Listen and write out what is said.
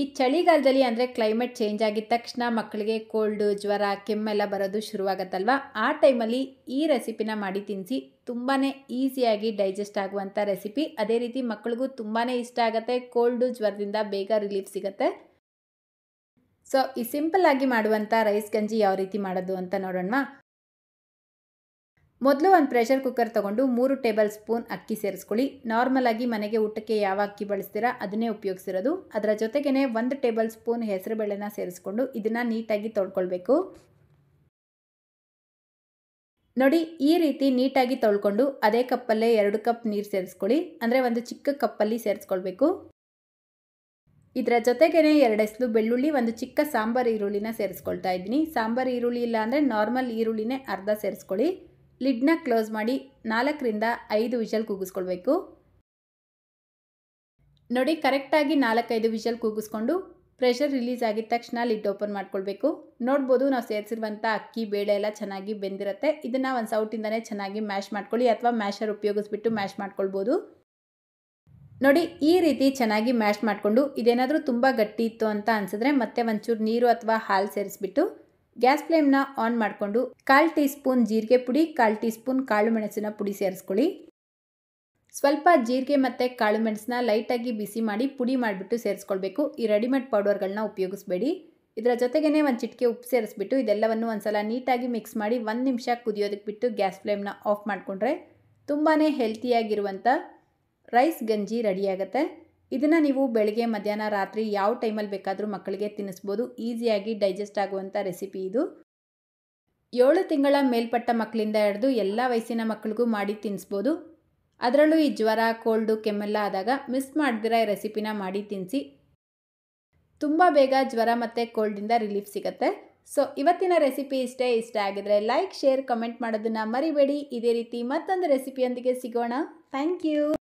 ಈ ಚಳಿಗಾಲದಲ್ಲಿ ಅಂದರೆ ಕ್ಲೈಮೇಟ್ ಚೇಂಜ್ ಆಗಿದ ತಕ್ಷಣ ಮಕ್ಕಳಿಗೆ ಕೋಲ್ಡು ಜ್ವರ ಕೆಮ್ಮೆಲ್ಲ ಬರೋದು ಶುರುವಾಗತ್ತಲ್ವ ಆ ಟೈಮಲ್ಲಿ ಈ ರೆಸಿಪಿನ ಮಾಡಿ ತಿನ್ನಿಸಿ ತುಂಬಾ ಈಸಿಯಾಗಿ ಡೈಜೆಸ್ಟ್ ಆಗುವಂಥ ರೆಸಿಪಿ ಅದೇ ರೀತಿ ಮಕ್ಕಳಿಗೂ ತುಂಬಾ ಇಷ್ಟ ಆಗುತ್ತೆ ಕೋಲ್ಡು ಜ್ವರದಿಂದ ಬೇಗ ರಿಲೀಫ್ ಸಿಗುತ್ತೆ ಸೊ ಈ ಸಿಂಪಲ್ ಆಗಿ ಮಾಡುವಂಥ ರೈಸ್ ಗಂಜಿ ಯಾವ ರೀತಿ ಮಾಡೋದು ಅಂತ ನೋಡೋಣ ಮೊದಲು ಒಂದು ಪ್ರೆಷರ್ ಕುಕ್ಕರ್ ತೊಗೊಂಡು ಮೂರು ಟೇಬಲ್ ಸ್ಪೂನ್ ಅಕ್ಕಿ ಸೇರಿಸ್ಕೊಳ್ಳಿ ನಾರ್ಮಲ್ ಆಗಿ ಮನೆಗೆ ಊಟಕ್ಕೆ ಯಾವ ಅಕ್ಕಿ ಬಳಸ್ತೀರಾ ಅದನ್ನೇ ಉಪಯೋಗಿಸಿರೋದು ಅದರ ಜೊತೆಗೇ ಒಂದು ಟೇಬಲ್ ಸ್ಪೂನ್ ಹೆಸರುಬೇಳೆನ ಸೇರಿಸ್ಕೊಂಡು ಇದನ್ನು ನೀಟಾಗಿ ತೊಳ್ಕೊಳ್ಬೇಕು ನೋಡಿ ಈ ರೀತಿ ನೀಟಾಗಿ ತೊಳ್ಕೊಂಡು ಅದೇ ಕಪ್ಪಲ್ಲೇ ಎರಡು ಕಪ್ ನೀರು ಸೇರಿಸ್ಕೊಳ್ಳಿ ಅಂದರೆ ಒಂದು ಚಿಕ್ಕ ಕಪ್ಪಲ್ಲಿ ಸೇರಿಸ್ಕೊಳ್ಬೇಕು ಇದರ ಜೊತೆಗೇ ಎರಡೆಸಲು ಬೆಳ್ಳುಳ್ಳಿ ಒಂದು ಚಿಕ್ಕ ಸಾಂಬಾರು ಈರುಳ್ಳಿನ ಸೇರಿಸ್ಕೊಳ್ತಾ ಇದ್ದೀನಿ ಸಾಂಬಾರು ಈರುಳ್ಳಿ ಇಲ್ಲ ಅಂದರೆ ನಾರ್ಮಲ್ ಈರುಳ್ಳಿನೇ ಅರ್ಧ ಸೇರಿಸ್ಕೊಳ್ಳಿ ಲಿಡ್ನ ಕ್ಲೋಸ್ ಮಾಡಿ ನಾಲ್ಕರಿಂದ ಐದು ವಿಷಲ್ ಕೂಗಿಸ್ಕೊಳ್ಬೇಕು ನೋಡಿ ಕರೆಕ್ಟಾಗಿ ನಾಲ್ಕೈದು ವಿಷಲ್ ಕೂಗಿಸ್ಕೊಂಡು ಪ್ರೆಷರ್ ರಿಲೀಸ್ ಆಗಿದ ತಕ್ಷಣ ಲಿಡ್ ಓಪನ್ ಮಾಡ್ಕೊಳ್ಬೇಕು ನೋಡ್ಬೋದು ನಾವು ಸೇರಿಸಿರುವಂಥ ಅಕ್ಕಿ ಬೇಳೆ ಎಲ್ಲ ಚೆನ್ನಾಗಿ ಬೆಂದಿರುತ್ತೆ ಇದನ್ನು ಒಂದು ಸೌಟಿಂದನೇ ಚೆನ್ನಾಗಿ ಮ್ಯಾಶ್ ಮಾಡ್ಕೊಳ್ಳಿ ಅಥವಾ ಮ್ಯಾಶರ್ ಉಪಯೋಗಿಸ್ಬಿಟ್ಟು ಮ್ಯಾಶ್ ಮಾಡ್ಕೊಳ್ಬೋದು ನೋಡಿ ಈ ರೀತಿ ಚೆನ್ನಾಗಿ ಮ್ಯಾಶ್ ಮಾಡಿಕೊಂಡು ಇದೇನಾದರೂ ತುಂಬ ಗಟ್ಟಿ ಇತ್ತು ಅಂತ ಅನಿಸಿದ್ರೆ ಮತ್ತೆ ಒಂಚೂರು ನೀರು ಅಥವಾ ಹಾಲು ಸೇರಿಸ್ಬಿಟ್ಟು ಗ್ಯಾಸ್ ಫ್ಲೇಮ್ನ ಆನ್ ಮಾಡಿಕೊಂಡು ಕಾಲು ಟೀ ಸ್ಪೂನ್ ಜೀರಿಗೆ ಪುಡಿ ಕಾಲು ಟೀ ಸ್ಪೂನ್ ಕಾಳು ಮೆಣಸಿನ ಪುಡಿ ಸೇರಿಸ್ಕೊಳ್ಳಿ ಸ್ವಲ್ಪ ಜೀರಿಗೆ ಮತ್ತು ಕಾಳು ಮೆಣಸನ್ನ ಲೈಟಾಗಿ ಬಿಸಿ ಮಾಡಿ ಪುಡಿ ಮಾಡಿಬಿಟ್ಟು ಸೇರಿಸ್ಕೊಳ್ಬೇಕು ಈ ರೆಡಿಮೇಡ್ ಪೌಡರ್ಗಳನ್ನ ಉಪಯೋಗಿಸ್ಬೇಡಿ ಇದರ ಜೊತೆಗೇ ಒಂದು ಚಿಟಿಕೆ ಉಪ್ಪು ಸೇರಿಸ್ಬಿಟ್ಟು ಇದೆಲ್ಲವನ್ನು ಒಂದು ಸಲ ನೀಟಾಗಿ ಮಿಕ್ಸ್ ಮಾಡಿ ಒಂದು ನಿಮಿಷ ಕುದಿಯೋದಕ್ಕೆ ಬಿಟ್ಟು ಗ್ಯಾಸ್ ಫ್ಲೇಮ್ನ ಆಫ್ ಮಾಡಿಕೊಂಡ್ರೆ ತುಂಬಾ ಹೆಲ್ತಿಯಾಗಿರುವಂಥ ರೈಸ್ ಗಂಜಿ ರೆಡಿಯಾಗತ್ತೆ ಇದನ್ನು ನೀವು ಬೆಳಗ್ಗೆ ಮಧ್ಯಾಹ್ನ ರಾತ್ರಿ ಯಾವ ಟೈಮಲ್ಲಿ ಬೇಕಾದರೂ ಮಕ್ಕಳಿಗೆ ತಿನ್ನಿಸ್ಬೋದು ಈಸಿಯಾಗಿ ಡೈಜೆಸ್ಟ್ ಆಗುವಂಥ ರೆಸಿಪಿ ಇದು ಏಳು ತಿಂಗಳ ಮೇಲ್ಪಟ್ಟ ಮಕ್ಕಳಿಂದ ಹಿಡಿದು ಎಲ್ಲ ವಯಸ್ಸಿನ ಮಕ್ಕಳಿಗೂ ಮಾಡಿ ತಿನ್ನಿಸ್ಬೋದು ಅದರಲ್ಲೂ ಈ ಜ್ವರ ಕೋಲ್ಡು ಕೆಮ್ಮೆಲ್ಲ ಆದಾಗ ಮಿಸ್ ಮಾಡ್ದಿರ ಈ ರೆಸಿಪಿನ ಮಾಡಿ ತಿನ್ನಿಸಿ ತುಂಬ ಬೇಗ ಜ್ವರ ಮತ್ತು ಕೋಲ್ಡಿಂದ ರಿಲೀಫ್ ಸಿಗುತ್ತೆ ಸೊ ಇವತ್ತಿನ ರೆಸಿಪಿ ಇಷ್ಟೇ ಇಷ್ಟ ಆಗಿದ್ರೆ ಲೈಕ್ ಶೇರ್ ಕಮೆಂಟ್ ಮಾಡೋದನ್ನು ಮರಿಬೇಡಿ ಇದೇ ರೀತಿ ಮತ್ತೊಂದು ರೆಸಿಪಿಯೊಂದಿಗೆ ಸಿಗೋಣ ಥ್ಯಾಂಕ್ ಯು